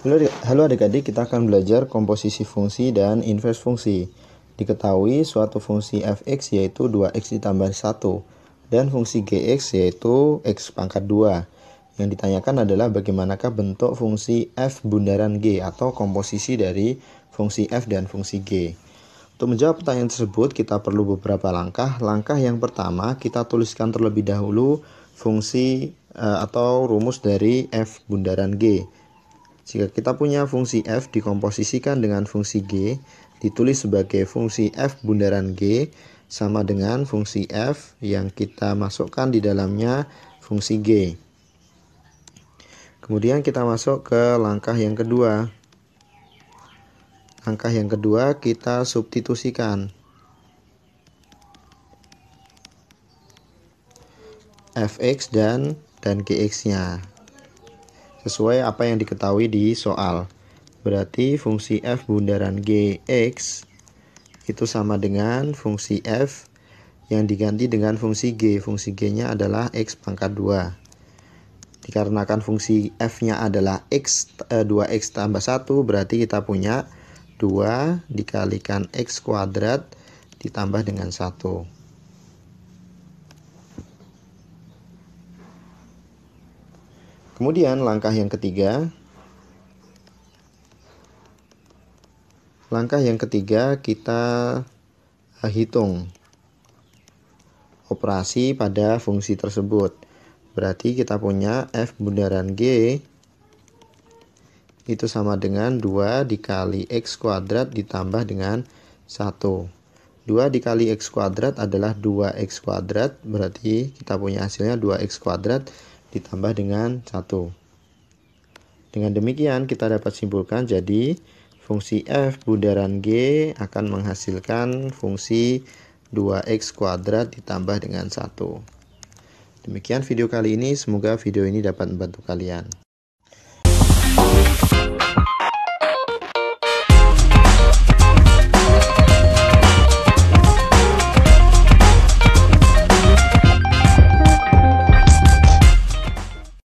Halo adik-adik, kita akan belajar komposisi fungsi dan inverse fungsi. Diketahui suatu fungsi fx yaitu 2x ditambah 1 dan fungsi gx yaitu x pangkat 2. Yang ditanyakan adalah bagaimanakah bentuk fungsi f bundaran g atau komposisi dari fungsi f dan fungsi g. Untuk menjawab pertanyaan tersebut kita perlu beberapa langkah. Langkah yang pertama kita tuliskan terlebih dahulu fungsi eh, atau rumus dari f bundaran g. Jika kita punya fungsi f dikomposisikan dengan fungsi g, ditulis sebagai fungsi f bundaran g sama dengan fungsi f yang kita masukkan di dalamnya fungsi g. Kemudian kita masuk ke langkah yang kedua. Langkah yang kedua kita substitusikan. fx dan dan gx-nya sesuai apa yang diketahui di soal. Berarti fungsi f bundaran gx itu sama dengan fungsi f yang diganti dengan fungsi g. Fungsi g-nya adalah x pangkat 2. Dikarenakan fungsi f-nya adalah x 2x eh, tambah 1 berarti kita punya 2 dikalikan x kuadrat ditambah dengan 1. Kemudian langkah yang ketiga, langkah yang ketiga kita eh, hitung operasi pada fungsi tersebut. Berarti kita punya F bundaran G itu sama dengan 2 dikali X kuadrat ditambah dengan 1. 2 dikali X kuadrat adalah 2X kuadrat, berarti kita punya hasilnya 2X kuadrat ditambah dengan 1. Dengan demikian kita dapat simpulkan jadi fungsi f bundaran g akan menghasilkan fungsi 2x kuadrat ditambah dengan 1. Demikian video kali ini, semoga video ini dapat membantu kalian.